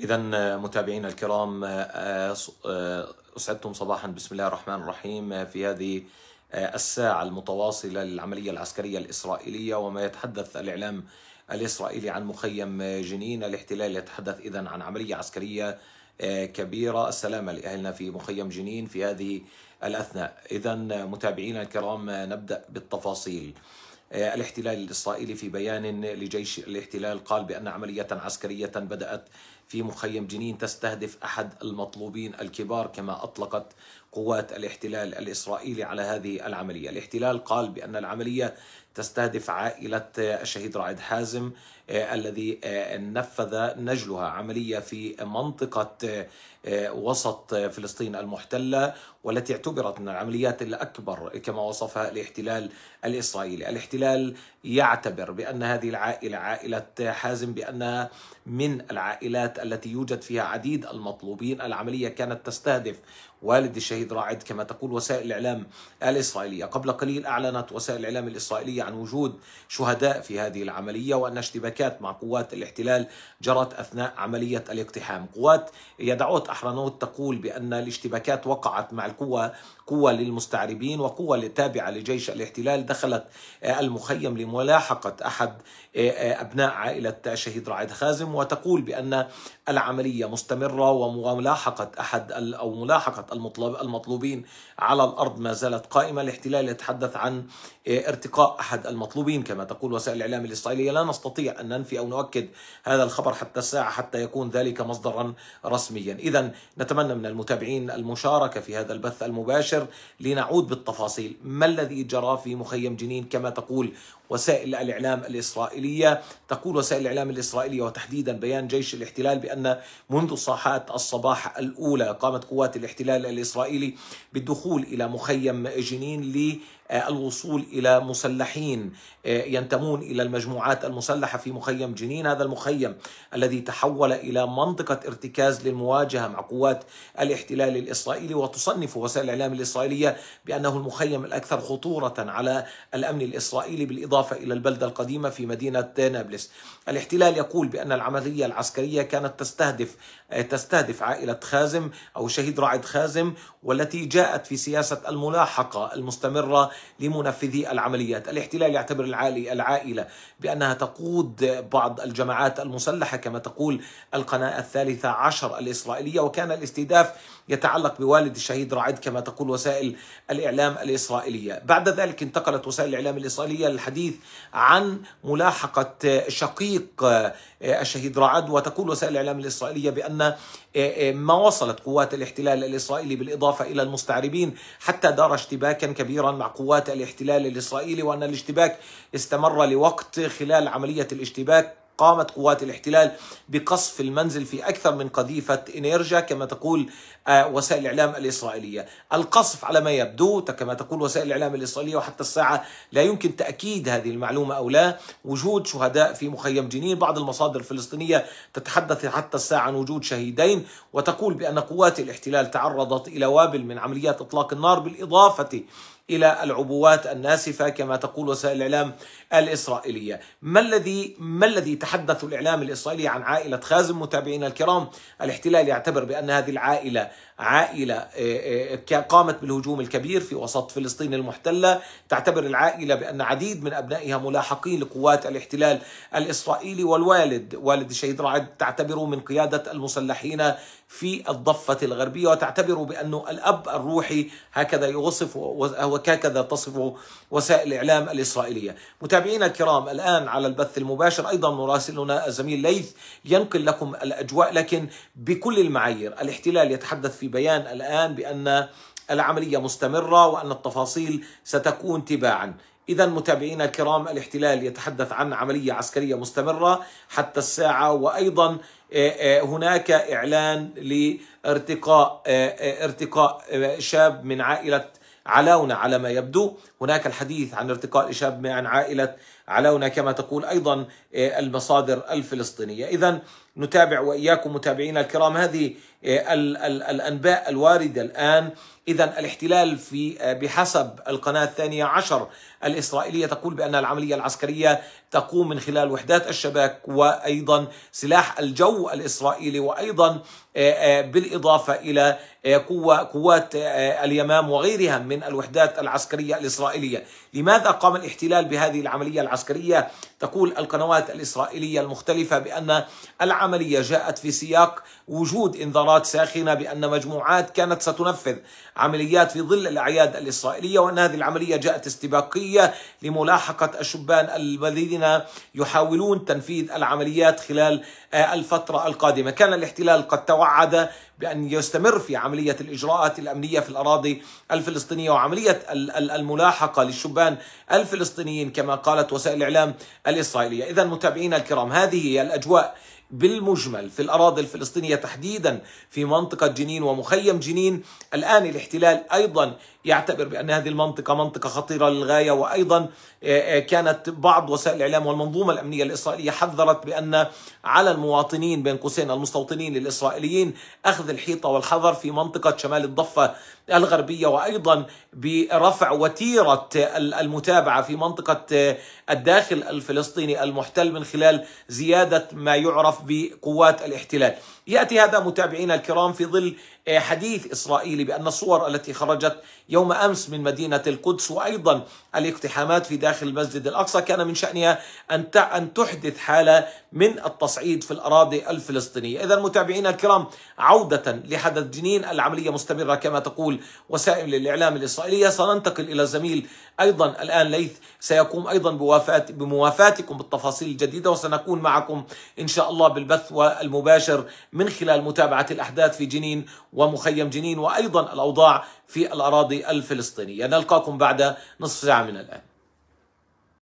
إذا متابعينا الكرام آه، آه، أسعدتم صباحا بسم الله الرحمن الرحيم آه، في هذه الساعة المتواصلة للعملية العسكرية الإسرائيلية وما يتحدث الإعلام الإسرائيلي عن مخيم جنين الاحتلال يتحدث إذا عن عملية عسكرية كبيرة السلامة لأهلنا في مخيم جنين في هذه الأثناء إذا متابعينا الكرام نبدأ بالتفاصيل الاحتلال الإسرائيلي في بيان لجيش الاحتلال قال بأن عملية عسكرية بدأت في مخيم جنين تستهدف احد المطلوبين الكبار كما اطلقت قوات الاحتلال الاسرائيلي على هذه العمليه، الاحتلال قال بان العمليه تستهدف عائله الشهيد رائد حازم آه، الذي آه، نفذ نجلها عمليه في منطقه آه، وسط فلسطين المحتله والتي اعتبرت من العمليات الاكبر كما وصفها الاحتلال الاسرائيلي، الاحتلال يعتبر بان هذه العائله عائله حازم بانها من العائلات الحالات التي يوجد فيها عديد المطلوبين العملية كانت تستهدف والد الشهيد راعد كما تقول وسائل الإعلام الإسرائيلية قبل قليل أعلنت وسائل الإعلام الإسرائيلية عن وجود شهداء في هذه العملية وأن اشتباكات مع قوات الاحتلال جرت أثناء عملية الاقتحام قوات يدعوت أحرنوت تقول بأن الاشتباكات وقعت مع القوة قوة للمستعربين وقوة تابعة لجيش الاحتلال دخلت المخيم لملاحقة أحد أبناء عائلة الشهيد راعد خازم وتقول بأن العملية مستمرة وملاحقة أحد أو ملاحقة المطلوب المطلوبين على الأرض ما زالت قائمة الاحتلال يتحدث عن آه، ارتقاء أحد المطلوبين كما تقول وسائل الإعلام الإسرائيلية لا نستطيع أن ننفي أو نؤكد هذا الخبر حتى الساعة حتى يكون ذلك مصدرا رسميا إذا نتمنى من المتابعين المشاركة في هذا البث المباشر لنعود بالتفاصيل ما الذي جرى في مخيم جنين كما تقول وسائل الإعلام الإسرائيلية تقول وسائل الإعلام الإسرائيلية وتحديدا بيان جيش الاحتلال الاحتلال بأن منذ صاحات الصباح الأولى قامت قوات الاحتلال الإسرائيلي بالدخول إلى مخيم جنين آه، الوصول إلى مسلحين آه، ينتمون إلى المجموعات المسلحة في مخيم جنين هذا المخيم الذي تحول إلى منطقة ارتكاز للمواجهة مع قوات الاحتلال الإسرائيلي وتصنف وسائل الإعلام الإسرائيلية بأنه المخيم الأكثر خطورة على الأمن الإسرائيلي بالإضافة إلى البلدة القديمة في مدينة نابلس الاحتلال يقول بأن العملية العسكرية كانت تستهدف آه، تستهدف عائلة خازم أو شهيد رعد خازم والتي جاءت في سياسة الملاحقة المستمرة لمنفذي العمليات الاحتلال يعتبر العائلة بأنها تقود بعض الجماعات المسلحة كما تقول القناة الثالثة عشر الإسرائيلية وكان الاستهداف يتعلق بوالد الشهيد رعد كما تقول وسائل الإعلام الإسرائيلية بعد ذلك انتقلت وسائل الإعلام الإسرائيلية للحديث عن ملاحقة شقيق آه، الشهيد رعد وتقول وسائل الإعلام الإسرائيلية بأن آه، آه، ما وصلت قوات الاحتلال الإسرائيلي بالإضافة إلى المستعربين حتى دار اشتباكا كبيرا مع قوات الاحتلال الإسرائيلي وأن الاشتباك استمر لوقت خلال عملية الاشتباك قامت قوات الاحتلال بقصف المنزل في أكثر من قذيفة إنيرجا كما تقول آه، وسائل الإعلام الإسرائيلية القصف على ما يبدو كما تقول وسائل الإعلام الإسرائيلية وحتى الساعة لا يمكن تأكيد هذه المعلومة أو لا وجود شهداء في مخيم جنين بعض المصادر الفلسطينية تتحدث حتى الساعة عن وجود شهيدين وتقول بأن قوات الاحتلال تعرضت إلى وابل من عمليات إطلاق النار بالإضافة إلى العبوات الناسفة كما تقول وسائل الإعلام الإسرائيلية ما الذي, ما الذي تحدث الإعلام الإسرائيلي عن عائلة خازم متابعينا الكرام الاحتلال يعتبر بأن هذه العائلة عائلة آه، آه، قامت بالهجوم الكبير في وسط فلسطين المحتلة تعتبر العائلة بأن عديد من أبنائها ملاحقين لقوات الاحتلال الإسرائيلي والوالد والد الشهيد رعد تعتبره من قيادة المسلحين في الضفة الغربية وتعتبر بأنه الأب الروحي هكذا يوصف وكذا تصفه وسائل الإعلام الإسرائيلية متابعينا الكرام الآن على البث المباشر أيضا مراسلنا الزميل ليث ينقل لكم الأجواء لكن بكل المعايير الاحتلال يتحدث في بيان الآن بأن العملية مستمرة وأن التفاصيل ستكون تباعا إذا متابعينا الكرام الاحتلال يتحدث عن عملية عسكرية مستمرة حتى الساعة وأيضا آه، آه، هناك إعلان لارتقاء آه، ارتقاء شاب من عائلة علاونة على ما يبدو هناك الحديث عن ارتقاء شاب عن عائلة علونا كما تقول أيضا آه، المصادر الفلسطينية إذا نتابع وإياكم متابعينا الكرام هذه آه، الأنباء الواردة الآن إذا الاحتلال في آه، بحسب القناة الثانية عشر الإسرائيلية تقول بأن العملية العسكرية تقوم من خلال وحدات الشباك وأيضا سلاح الجو الإسرائيلي وأيضا بالإضافة إلى قوة قوات اليمام وغيرها من الوحدات العسكرية الإسرائيلية الإسرائيلية لماذا قام الاحتلال بهذه العملية العسكرية تقول القنوات الإسرائيلية المختلفة بأن العملية جاءت في سياق وجود إنذارات ساخنة بأن مجموعات كانت ستنفذ عمليات في ظل الأعياد الإسرائيلية وأن هذه العملية جاءت استباقية لملاحقة الشبان الذين يحاولون تنفيذ العمليات خلال آه، الفترة القادمة كان الاحتلال قد توعد بأن يستمر في عملية الإجراءات الأمنية في الأراضي الفلسطينية وعملية الملاحقة للشبان الفلسطينيين كما قالت وسائل الإعلام الإسرائيلية إذا متابعينا الكرام هذه هي الأجواء بالمجمل في الأراضي الفلسطينية تحديدا في منطقة جنين ومخيم جنين الآن الاحتلال أيضا يعتبر بأن هذه المنطقة منطقة خطيرة للغاية وأيضا آه، آه، كانت بعض وسائل الإعلام والمنظومة الأمنية الإسرائيلية حذرت بأن على المواطنين بين قوسين المستوطنين للإسرائيليين أخذ الحيطة والحذر في منطقة شمال الضفة الغربية وأيضا برفع وتيرة المتابعة في منطقة آه، الداخل الفلسطيني المحتل من خلال زيادة ما يعرف الاعتراف بقوات الاحتلال ياتي هذا متابعينا الكرام في ظل آه، حديث اسرائيلي بان الصور التي خرجت يوم امس من مدينه القدس وايضا الاقتحامات في داخل المسجد الاقصى كان من شانها ان ان تحدث حاله من التصعيد في الاراضي الفلسطينيه، اذا متابعينا الكرام عوده لحدث جنين العمليه مستمره كما تقول وسائل الاعلام الاسرائيليه سننتقل الى الزميل ايضا الان ليث سيقوم ايضا بموافاتكم بالتفاصيل الجديده وسنكون معكم ان شاء الله الرابطة بالبث والمباشر من خلال متابعة الأحداث في جنين ومخيم جنين وأيضا الأوضاع في الأراضي الفلسطينية نلقاكم بعد نصف ساعة من الآن